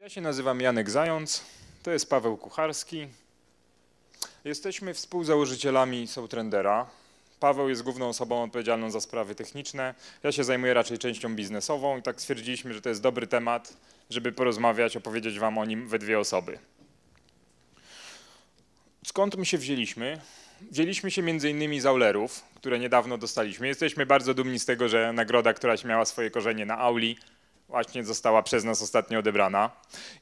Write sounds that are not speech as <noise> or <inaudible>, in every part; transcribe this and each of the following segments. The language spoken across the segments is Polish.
Ja się nazywam Janek Zając, to jest Paweł Kucharski. Jesteśmy współzałożycielami Soutrendera. Paweł jest główną osobą odpowiedzialną za sprawy techniczne. Ja się zajmuję raczej częścią biznesową i tak stwierdziliśmy, że to jest dobry temat, żeby porozmawiać, opowiedzieć Wam o nim we dwie osoby. Skąd my się wzięliśmy? Wzięliśmy się między innymi z Aulerów, które niedawno dostaliśmy. Jesteśmy bardzo dumni z tego, że nagroda, która miała swoje korzenie na Auli, właśnie została przez nas ostatnio odebrana.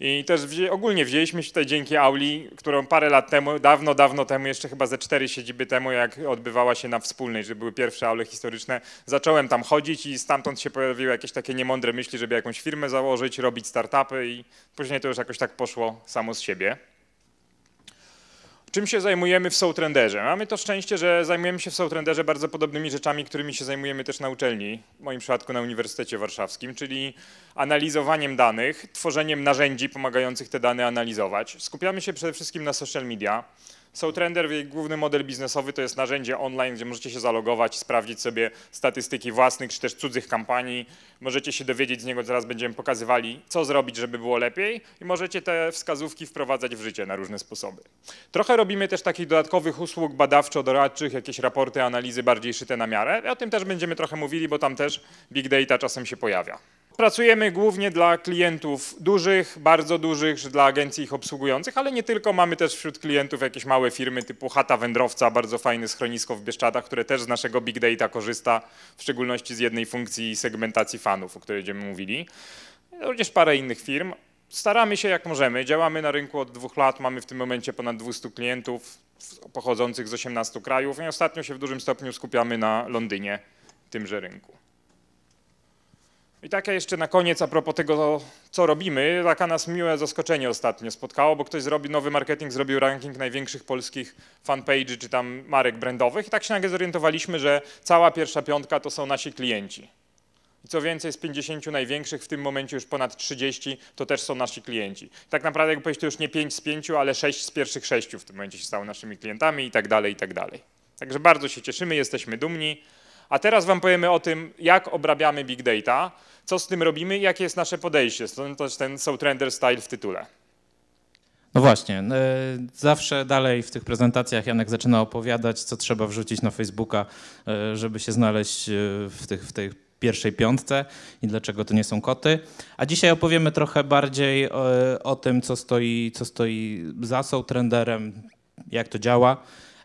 I też ogólnie wzięliśmy się tutaj dzięki Auli, którą parę lat temu, dawno, dawno temu, jeszcze chyba ze cztery siedziby temu, jak odbywała się na Wspólnej, że były pierwsze aule historyczne, zacząłem tam chodzić i stamtąd się pojawiły jakieś takie niemądre myśli, żeby jakąś firmę założyć, robić startupy i później to już jakoś tak poszło samo z siebie. Czym się zajmujemy w Soutrenderze? Mamy to szczęście, że zajmujemy się w Soutrenderze bardzo podobnymi rzeczami, którymi się zajmujemy też na uczelni, w moim przypadku na Uniwersytecie Warszawskim, czyli analizowaniem danych, tworzeniem narzędzi pomagających te dane analizować. Skupiamy się przede wszystkim na social media. SoTrender, jej główny model biznesowy to jest narzędzie online, gdzie możecie się zalogować i sprawdzić sobie statystyki własnych czy też cudzych kampanii. Możecie się dowiedzieć z niego, zaraz będziemy pokazywali, co zrobić, żeby było lepiej i możecie te wskazówki wprowadzać w życie na różne sposoby. Trochę robimy też takich dodatkowych usług badawczo-doradczych, jakieś raporty, analizy bardziej szyte na miarę. O tym też będziemy trochę mówili, bo tam też big data czasem się pojawia. Pracujemy głównie dla klientów dużych, bardzo dużych, dla agencji ich obsługujących, ale nie tylko. Mamy też wśród klientów jakieś małe firmy typu Hata Wędrowca, bardzo fajne schronisko w Bieszczadach, które też z naszego big data korzysta, w szczególności z jednej funkcji segmentacji fanów, o której będziemy mówili. Również parę innych firm. Staramy się jak możemy. Działamy na rynku od dwóch lat, mamy w tym momencie ponad 200 klientów pochodzących z 18 krajów i ostatnio się w dużym stopniu skupiamy na Londynie, tymże rynku. I taka jeszcze na koniec a propos tego, co robimy, taka nas miłe zaskoczenie ostatnio spotkało, bo ktoś zrobił nowy marketing, zrobił ranking największych polskich fanpage'y czy tam marek brandowych i tak się nagle zorientowaliśmy, że cała pierwsza piątka to są nasi klienci. I co więcej, z 50 największych, w tym momencie już ponad 30, to też są nasi klienci. Tak naprawdę, jak powiedzieć, to już nie 5 z 5, ale 6 z pierwszych 6 w tym momencie się stało naszymi klientami i tak dalej, i tak dalej. Także bardzo się cieszymy, jesteśmy dumni. A teraz Wam powiemy o tym, jak obrabiamy big data, co z tym robimy i jakie jest nasze podejście, stąd też ten Soundtrender Style w tytule. No właśnie, e, zawsze dalej w tych prezentacjach Janek zaczyna opowiadać, co trzeba wrzucić na Facebooka, e, żeby się znaleźć e, w tych, w pierwszej piątce i dlaczego to nie są koty. A dzisiaj opowiemy trochę bardziej o, o tym, co stoi, co stoi za trenderem, jak to działa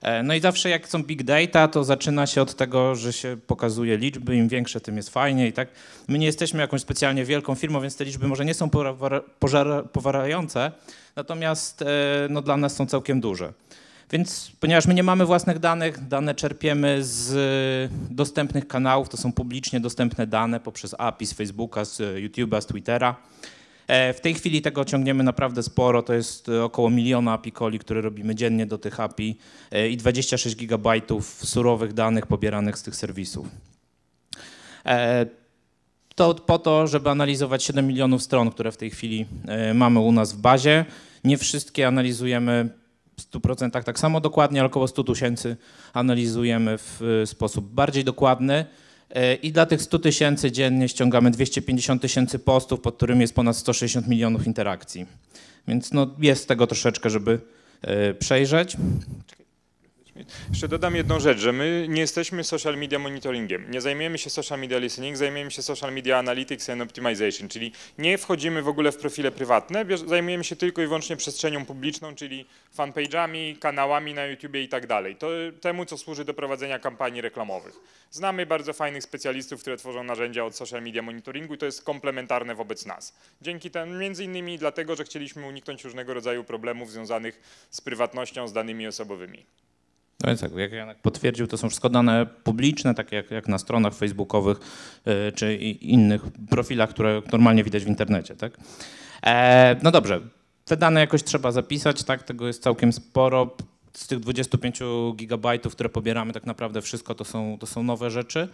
E, no i zawsze jak są big data, to zaczyna się od tego, że się pokazuje liczby, im większe, tym jest fajnie i tak. My nie jesteśmy jakąś specjalnie wielką firmą, więc te liczby może nie są powarające, natomiast e, no, dla nas są całkiem duże. Więc ponieważ my nie mamy własnych danych, dane czerpiemy z e, dostępnych kanałów, to są publicznie dostępne dane poprzez API z Facebooka, z YouTube'a, z Twittera. E, w tej chwili tego ciągniemy naprawdę sporo, to jest e, około miliona apikoli, które robimy dziennie do tych API i 26 e, gigabajtów surowych danych pobieranych z tych serwisów. To po to, żeby analizować 7 milionów stron, które w tej chwili mamy u nas w bazie. Nie wszystkie analizujemy w 100% tak samo dokładnie, ale około 100 tysięcy analizujemy w sposób bardziej dokładny. I dla tych 100 tysięcy dziennie ściągamy 250 tysięcy postów, pod którym jest ponad 160 milionów interakcji. Więc no, jest tego troszeczkę, żeby e, przejrzeć. Jeszcze dodam jedną rzecz, że my nie jesteśmy social media monitoringiem. Nie zajmujemy się social media listening, zajmujemy się social media analytics and optimization, czyli nie wchodzimy w ogóle w profile prywatne, zajmujemy się tylko i wyłącznie przestrzenią publiczną, czyli fanpage'ami, kanałami na YouTube i tak dalej. To temu, co służy do prowadzenia kampanii reklamowych. Znamy bardzo fajnych specjalistów, które tworzą narzędzia od social media monitoringu i to jest komplementarne wobec nas. Dzięki temu, między innymi dlatego, że chcieliśmy uniknąć różnego rodzaju problemów związanych z prywatnością, z danymi osobowymi. No więc tak, jak Janek potwierdził, to są wszystko dane publiczne, takie jak, jak na stronach facebookowych yy, czy innych profilach, które normalnie widać w internecie, tak? E, no dobrze, te dane jakoś trzeba zapisać, tak? Tego jest całkiem sporo. Z tych 25 gigabajtów, które pobieramy, tak naprawdę wszystko to są, to są nowe rzeczy.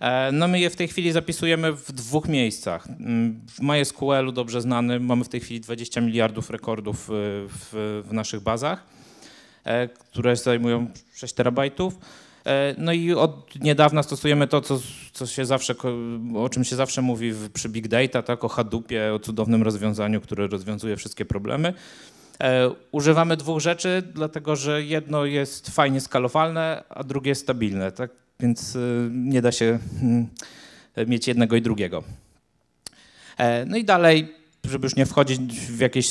E, no my je w tej chwili zapisujemy w dwóch miejscach. Mm, w MySQL-u dobrze znany, mamy w tej chwili 20 miliardów rekordów e, w, w naszych bazach. E, które zajmują 6 terabajtów. E, no i od niedawna stosujemy to, co, co się zawsze, o czym się zawsze mówi przy Big Data, tak? o Hadoopie, o cudownym rozwiązaniu, które rozwiązuje wszystkie problemy. E, używamy dwóch rzeczy, dlatego że jedno jest fajnie skalowalne, a drugie jest stabilne, tak? więc nie da się hmm, mieć jednego i drugiego. No i dalej, żeby już nie wchodzić w jakieś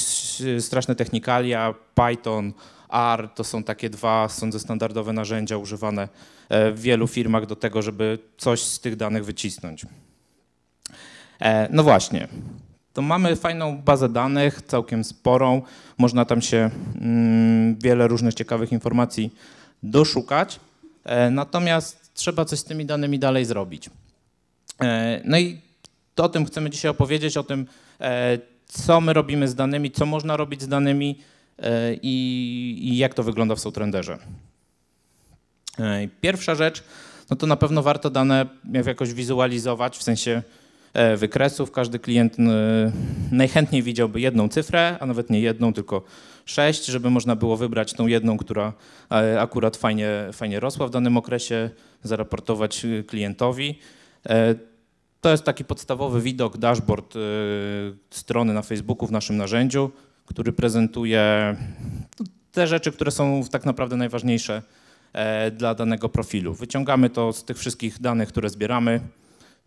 straszne technikalia, Python, R to są takie dwa, sądzę, standardowe narzędzia używane e, w wielu firmach do tego, żeby coś z tych danych wycisnąć. E, no właśnie, to mamy fajną bazę danych, całkiem sporą. Można tam się mm, wiele różnych ciekawych informacji doszukać. E, natomiast trzeba coś z tymi danymi dalej zrobić. No i to o tym chcemy dzisiaj opowiedzieć, o tym, co my robimy z danymi, co można robić z danymi, E, i, i jak to wygląda w Soutrenderze. E, pierwsza rzecz, no to na pewno warto dane jakoś wizualizować, w sensie e, wykresów. Każdy klient najchętniej widziałby jedną cyfrę, a nawet nie jedną, tylko sześć, żeby można było wybrać tą jedną, która akurat fajnie, fajnie rosła w danym okresie, zaraportować klientowi. To jest taki podstawowy widok, dashboard strony na Facebooku w naszym narzędziu który prezentuje te rzeczy, które są tak naprawdę najważniejsze e, dla danego profilu. Wyciągamy to z tych wszystkich danych, które zbieramy.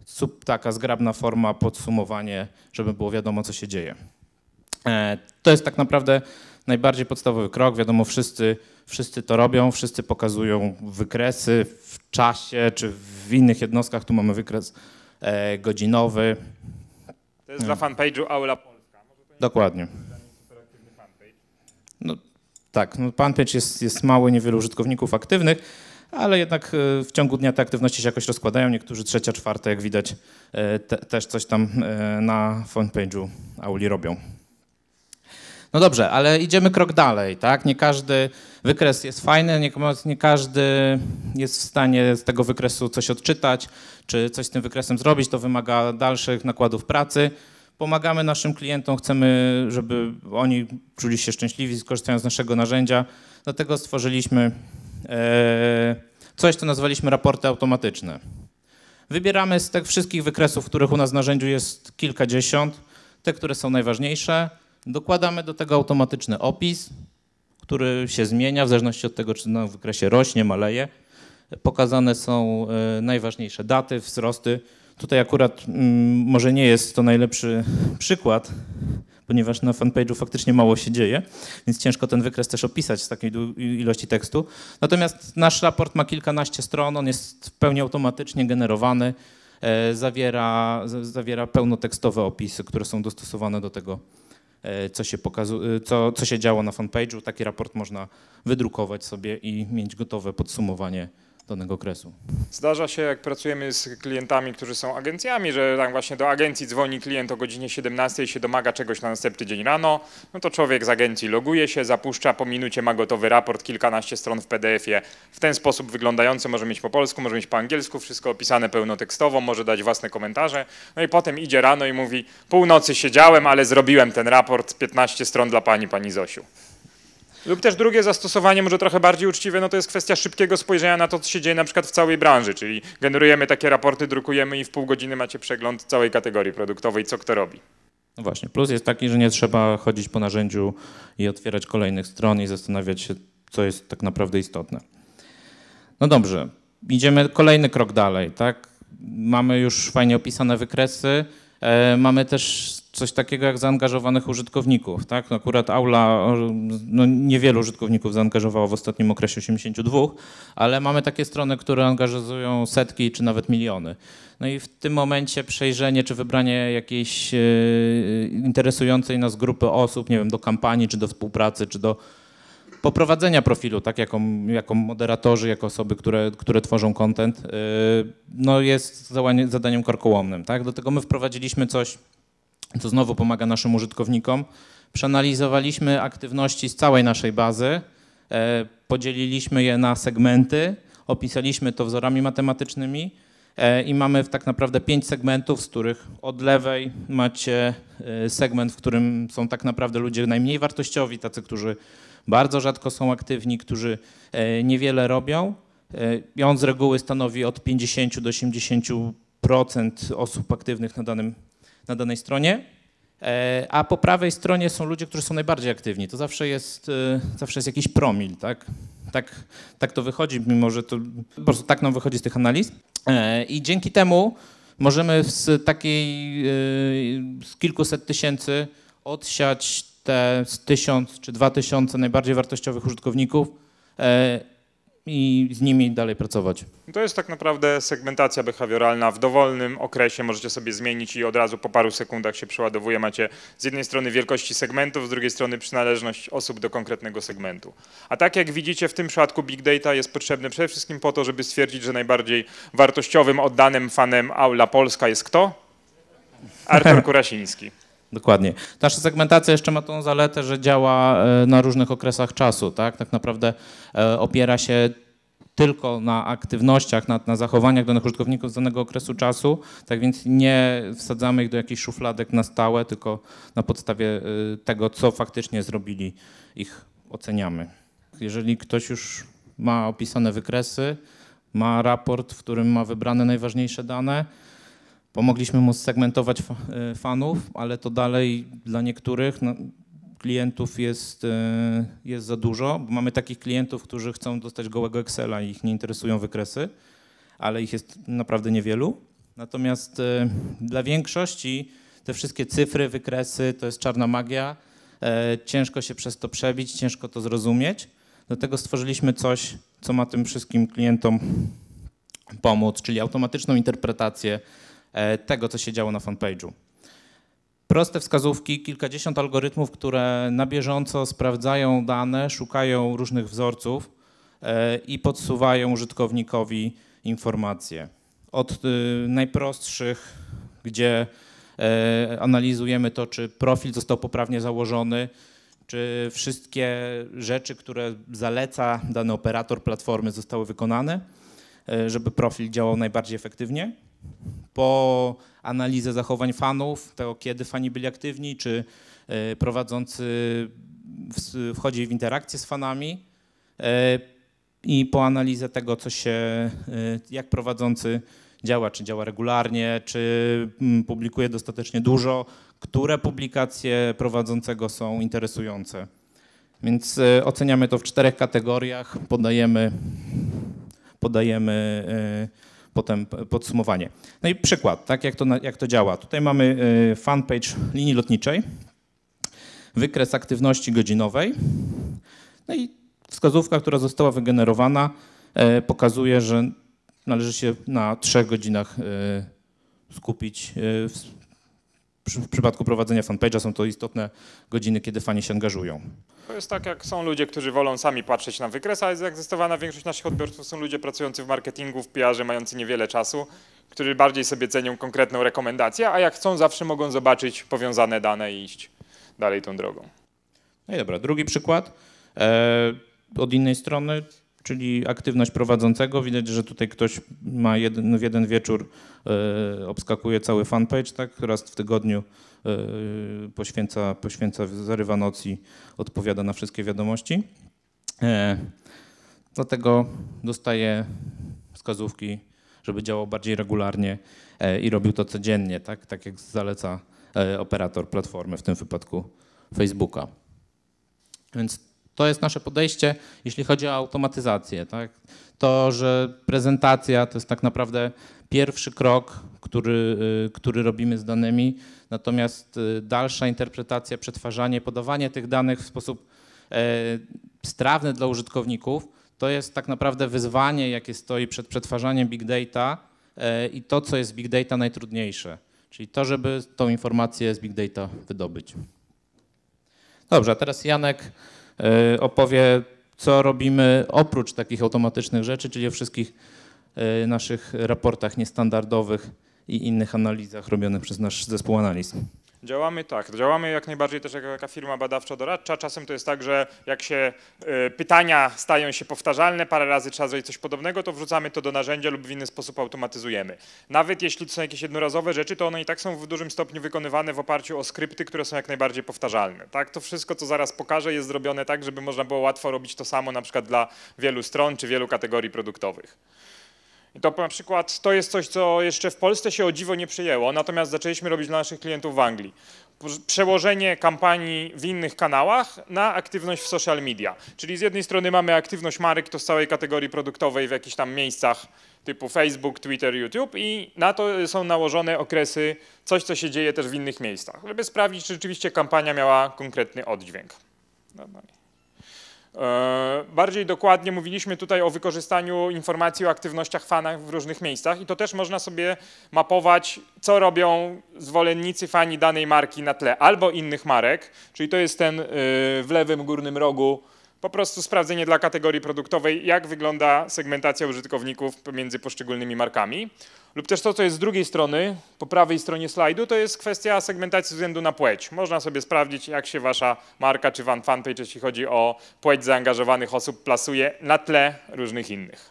Sub, taka zgrabna forma, podsumowanie, żeby było wiadomo, co się dzieje. E, to jest tak naprawdę najbardziej podstawowy krok. Wiadomo, wszyscy, wszyscy to robią, wszyscy pokazują wykresy w czasie czy w innych jednostkach. Tu mamy wykres e, godzinowy. To jest dla fanpage'u Aula Polska. Dokładnie. Tak, no PanPage jest, jest mały, niewielu użytkowników aktywnych, ale jednak e, w ciągu dnia te aktywności się jakoś rozkładają. Niektórzy trzecia, czwarta, jak widać, e, te, też coś tam e, na fanpage'u Auli robią. No dobrze, ale idziemy krok dalej, tak? Nie każdy wykres jest fajny, nie, nie, każdy jest w stanie z tego wykresu coś odczytać, czy coś z tym wykresem zrobić. To wymaga dalszych nakładów pracy pomagamy naszym klientom, chcemy, żeby oni czuli się szczęśliwi, skorzystając z naszego narzędzia. Dlatego stworzyliśmy e, coś, co nazwaliśmy raporty automatyczne. Wybieramy z tych wszystkich wykresów, których u nas w narzędziu jest kilkadziesiąt, te, które są najważniejsze. Dokładamy do tego automatyczny opis, który się zmienia w zależności od tego, czy na wykresie rośnie, maleje. Pokazane są e, najważniejsze daty, wzrosty, Tutaj akurat mm, może nie jest to najlepszy przykład, ponieważ na fanpage'u faktycznie mało się dzieje, więc ciężko ten wykres też opisać z takiej ilości tekstu. Natomiast nasz raport ma kilkanaście stron, on jest w pełni automatycznie generowany, e, zawiera, z, zawiera pełnotekstowe opisy, które są dostosowane do tego, e, co się, pokazu- e, co, co się działo na fanpage'u. Taki raport można wydrukować sobie i mieć gotowe podsumowanie danego okresu. Zdarza się, jak pracujemy z klientami, którzy są agencjami, że tam właśnie do agencji dzwoni klient o godzinie 17 i się domaga czegoś na następny dzień rano, no to człowiek z agencji loguje się, zapuszcza, po minucie ma gotowy raport, kilkanaście stron w PDF-ie, w ten sposób wyglądający, może mieć po polsku, może mieć po angielsku, wszystko opisane pełnotekstowo, może dać własne komentarze, no i potem idzie rano i mówi, północy siedziałem, ale zrobiłem ten raport, 15 stron dla pani, pani Zosiu. Lub też drugie zastosowanie, może trochę bardziej uczciwe, no to jest kwestia szybkiego spojrzenia na to, co się dzieje na przykład w całej branży, czyli generujemy takie raporty, drukujemy i w pół godziny macie przegląd całej kategorii produktowej, co kto robi. No właśnie, plus jest taki, że nie trzeba chodzić po narzędziu i otwierać kolejnych stron i zastanawiać się, co jest tak naprawdę istotne. No dobrze, idziemy kolejny krok dalej, tak? Mamy już fajnie opisane wykresy, E, mamy też coś takiego jak zaangażowanych użytkowników. Tak? No, akurat Aula, no niewielu użytkowników zaangażowało w ostatnim okresie 82, ale mamy takie strony, które angażują setki czy nawet miliony. No i w tym momencie przejrzenie czy wybranie jakiejś e, interesującej nas grupy osób, nie wiem, do kampanii, czy do współpracy, czy do poprowadzenia profilu, tak, jako, jako moderatorzy, jako osoby, które, które tworzą content, y, no jest zadaniem korkołomnym, tak. tego my wprowadziliśmy coś, co znowu pomaga naszym użytkownikom. Przeanalizowaliśmy aktywności z całej naszej bazy, y, podzieliliśmy je na segmenty, opisaliśmy to wzorami matematycznymi y, i mamy tak naprawdę pięć segmentów, z których od lewej macie segment, w którym są tak naprawdę ludzie najmniej wartościowi, tacy, którzy bardzo rzadko są aktywni, którzy e, niewiele robią. E, I on z reguły stanowi od 50 do 80% osób aktywnych na, danym, na danej stronie. E, a po prawej stronie są ludzie, którzy są najbardziej aktywni. To zawsze jest, zawsze jest jakiś promil, tak? Tak, tak to wychodzi, mimo że to po prostu tak nam wychodzi z tych analiz. I dzięki temu możemy z takiej, z kilkuset tysięcy odsiać te 1000 czy 2000 najbardziej wartościowych użytkowników e, i z nimi dalej pracować. To jest tak naprawdę segmentacja behawioralna. W dowolnym okresie możecie sobie zmienić i od razu po paru sekundach się przeładowuje. Macie z jednej strony wielkości segmentów, z drugiej strony przynależność osób do konkretnego segmentu. A tak jak widzicie w tym przypadku Big Data jest potrzebne przede wszystkim po to, żeby stwierdzić, że najbardziej wartościowym, oddanym fanem Aula Polska jest kto? Artur <laughs> Kurasiński. Dokładnie. Nasza segmentacja jeszcze ma tą zaletę, że działa e, na różnych okresach czasu. Tak, tak naprawdę e, opiera się tylko na aktywnościach, na, na, zachowaniach danych użytkowników z danego okresu czasu, tak więc nie wsadzamy ich do jakichś szufladek na stałe, tylko na podstawie e, tego, co faktycznie zrobili, ich oceniamy. Jeżeli ktoś już ma opisane wykresy, ma raport, w którym ma wybrane najważniejsze dane, Pomogliśmy mu segmentować e, fanów, ale to dalej dla niektórych no, klientów jest, e, jest za dużo. Mamy takich klientów, którzy chcą dostać gołego Excela i ich nie interesują wykresy, ale ich jest naprawdę niewielu. Natomiast e, dla większości te wszystkie cyfry, wykresy to jest czarna magia. Ciężko się przez to przebić, ciężko to zrozumieć. Dlatego stworzyliśmy coś, co ma tym wszystkim klientom pomóc, czyli automatyczną interpretację E, tego, co się działo na fanpage'u. Proste wskazówki, kilkadziesiąt algorytmów, które na bieżąco sprawdzają dane, szukają różnych wzorców e, i podsuwają użytkownikowi informacje. Od y, najprostszych, gdzie e, analizujemy to, czy profil został poprawnie założony, czy wszystkie rzeczy, które zaleca dany operator platformy zostały wykonane, żeby profil działał najbardziej efektywnie, po analizę zachowań fanów, tego kiedy fani byli aktywni, czy e, prowadzący wchodzi w interakcję z fanami e, i po analizę tego, co się, e, jak prowadzący działa, czy działa regularnie, czy mm, publikuje dostatecznie dużo, które publikacje prowadzącego są interesujące. Więc oceniamy to w czterech kategoriach, podajemy, podajemy potem podsumowanie. No i przykład, tak, jak to, jak to działa. Tutaj mamy y, fanpage linii lotniczej, wykres aktywności godzinowej, no i wskazówka, która została wygenerowana, e, pokazuje, że należy się na trzech godzinach y, skupić. Y, w przypadku prowadzenia fanpage'a są to istotne godziny, kiedy fani się angażują. To jest tak, jak są ludzie, którzy wolą sami patrzeć na wykres, ale zdecydowana większość naszych odbiorców są ludzie pracujący w marketingu, w PR-ze, mający niewiele czasu, którzy bardziej sobie cenią konkretną rekomendację, a jak chcą, zawsze mogą zobaczyć powiązane dane i iść dalej tą drogą. No i dobra, drugi przykład. Eee, od innej strony, czyli aktywność prowadzącego. Widać, że tutaj ktoś ma jeden, w jeden wieczór e, obskakuje cały fanpage, tak? raz w tygodniu e, poświęca, poświęca, zarywa noc i odpowiada na wszystkie wiadomości. E, dlatego dostaje wskazówki, żeby działał bardziej regularnie e, i robił to codziennie, tak, tak jak zaleca e, operator platformy, w tym wypadku Facebooka. Więc to jest nasze podejście, jeśli chodzi o automatyzację. Tak? To, że prezentacja to jest tak naprawdę pierwszy krok, który, y, który robimy z danymi, natomiast y, dalsza interpretacja, przetwarzanie, podawanie tych danych w sposób e, strawny dla użytkowników, to jest tak naprawdę wyzwanie, jakie stoi przed przetwarzaniem big data e, i to, co jest z big data najtrudniejsze, czyli to, żeby tą informację z big data wydobyć. Dobrze, a teraz Janek Y, opowie, co robimy oprócz takich automatycznych rzeczy, czyli o wszystkich y, naszych raportach niestandardowych i innych analizach robionych przez nasz zespół analiz. Działamy tak, działamy jak najbardziej też jako firma badawczo-doradcza. Czasem to jest tak, że jak się y, pytania stają się powtarzalne, parę razy trzeba zrobić coś podobnego, to wrzucamy to do narzędzia lub w inny sposób automatyzujemy. Nawet jeśli to są jakieś jednorazowe rzeczy, to one i tak są w dużym stopniu wykonywane w oparciu o skrypty, które są jak najbardziej powtarzalne. Tak, to wszystko, co zaraz pokażę, jest zrobione tak, żeby można było łatwo robić to samo na przykład dla wielu stron czy wielu kategorii produktowych. I to na przykład to jest coś, co jeszcze w Polsce się o dziwo nie przyjęło, natomiast zaczęliśmy robić dla naszych klientów w Anglii. Przełożenie kampanii w innych kanałach na aktywność w social media. Czyli z jednej strony mamy aktywność marek, to z całej kategorii produktowej w jakichś tam miejscach typu Facebook, Twitter, YouTube i na to są nałożone okresy, coś co się dzieje też w innych miejscach, żeby sprawdzić, czy rzeczywiście kampania miała konkretny oddźwięk. Dobra. No, no E, bardziej dokładnie mówiliśmy tutaj o wykorzystaniu informacji o aktywnościach fanów w różnych miejscach i to też można sobie mapować, co robią zwolennicy, fani danej marki na tle albo innych marek, czyli to jest ten e, w lewym górnym rogu po prostu sprawdzenie dla kategorii produktowej, jak wygląda segmentacja użytkowników pomiędzy poszczególnymi markami. Lub też to, co jest z drugiej strony, po prawej stronie slajdu, to jest kwestia segmentacji względu na płeć. Można sobie sprawdzić, jak się wasza marka czy fanpage, jeśli chodzi o płeć zaangażowanych osób, plasuje na tle różnych innych.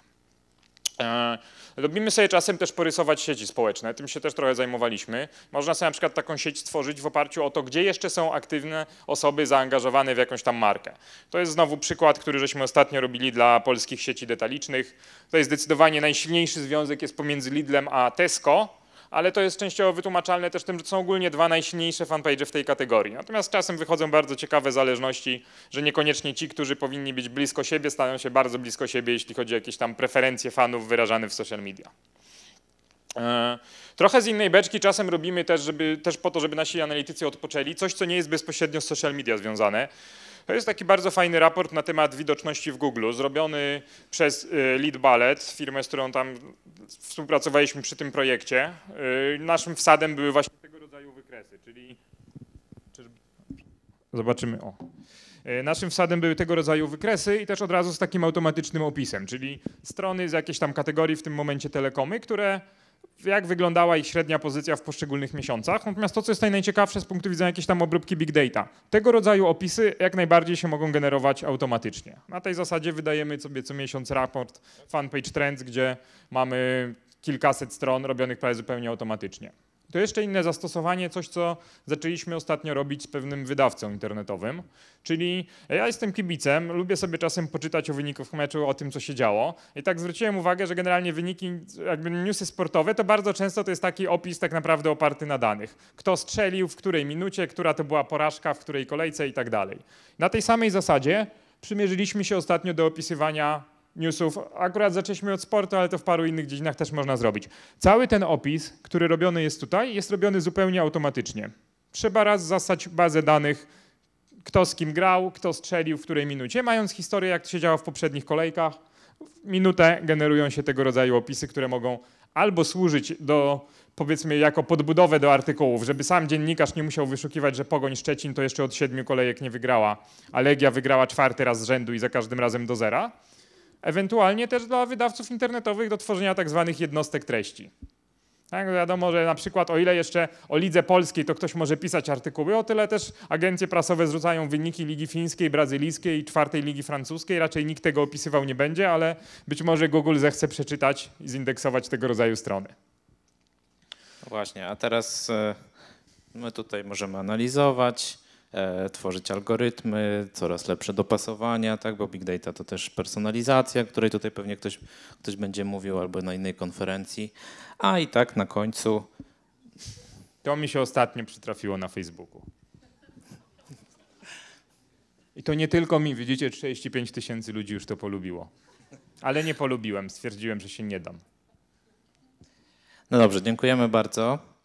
E, Lubimy sobie czasem też porysować sieci społeczne, tym się też trochę zajmowaliśmy. Można sobie na przykład taką sieć stworzyć w oparciu o to, gdzie jeszcze są aktywne osoby zaangażowane w jakąś tam markę. To jest znowu przykład, który żeśmy ostatnio robili dla polskich sieci detalicznych. To jest zdecydowanie najsilniejszy związek jest pomiędzy Lidlem a Tesco, ale to jest częściowo wytłumaczalne też tym, że są ogólnie dwa najsilniejsze fanpage w tej kategorii. Natomiast czasem wychodzą bardzo ciekawe zależności, że niekoniecznie ci, którzy powinni być blisko siebie, stają się bardzo blisko siebie, jeśli chodzi o jakieś tam preferencje fanów wyrażane w social media. E, trochę z innej beczki czasem robimy też, żeby, też po to, żeby nasi analitycy odpoczęli, coś, co nie jest bezpośrednio z social media związane. To jest taki bardzo fajny raport na temat widoczności w Google, zrobiony przez e, Lead Ballet, firmę, z którą tam współpracowaliśmy przy tym projekcie. Y, naszym wsadem były właśnie tego rodzaju wykresy, czyli zobaczymy, o. Y, naszym wsadem były tego rodzaju wykresy i też od razu z takim automatycznym opisem, czyli strony z jakiejś tam kategorii, w tym momencie telekomy, które jak wyglądała ich średnia pozycja w poszczególnych miesiącach. Natomiast to, co jest tutaj najciekawsze z punktu widzenia jakiejś tam obróbki big data, tego rodzaju opisy jak najbardziej się mogą generować automatycznie. Na tej zasadzie wydajemy sobie co miesiąc raport fanpage trends, gdzie mamy kilkaset stron robionych prawie zupełnie automatycznie. To jeszcze inne zastosowanie, coś co zaczęliśmy ostatnio robić z pewnym wydawcą internetowym. Czyli ja jestem kibicem, lubię sobie czasem poczytać o wynikach meczu, o tym co się działo. I tak zwróciłem uwagę, że generalnie wyniki, jakby newsy sportowe, to bardzo często to jest taki opis tak naprawdę oparty na danych. Kto strzelił, w której minucie, która to była porażka, w której kolejce i tak dalej. Na tej samej zasadzie przymierzyliśmy się ostatnio do opisywania newsów. Akurat zaczęliśmy od sportu, ale to w paru innych dziedzinach też można zrobić. Cały ten opis, który robiony jest tutaj, jest robiony zupełnie automatycznie. Trzeba raz zasać bazę danych, kto z kim grał, kto strzelił w której minucie, mając historię, jak to się działo w poprzednich kolejkach. W minutę generują się tego rodzaju opisy, które mogą albo służyć do powiedzmy jako podbudowę do artykułów, żeby sam dziennikarz nie musiał wyszukiwać, że Pogoń Szczecin to jeszcze od siedmiu kolejek nie wygrała, a Legia wygrała czwarty raz z rzędu i za każdym razem do zera. Ewentualnie też dla wydawców internetowych do tworzenia tak zwanych jednostek treści. Tak, wiadomo, że na przykład o ile jeszcze o lidze polskiej to ktoś może pisać artykuły, o tyle też agencje prasowe zrzucają wyniki ligi fińskiej, brazylijskiej i czwartej ligi francuskiej. Raczej nikt tego opisywał nie będzie, ale być może Google zechce przeczytać i zindeksować tego rodzaju strony. Właśnie, a teraz e, my tutaj możemy analizować, E, tworzyć algorytmy, coraz lepsze dopasowania, tak? bo big data to też personalizacja, której tutaj pewnie ktoś, ktoś będzie mówił albo na innej konferencji. A i tak na końcu. To mi się ostatnio przytrafiło na Facebooku. I to nie tylko mi, widzicie, 35 tysięcy ludzi już to polubiło. Ale nie polubiłem, stwierdziłem, że się nie dam. No dobrze, dziękujemy bardzo.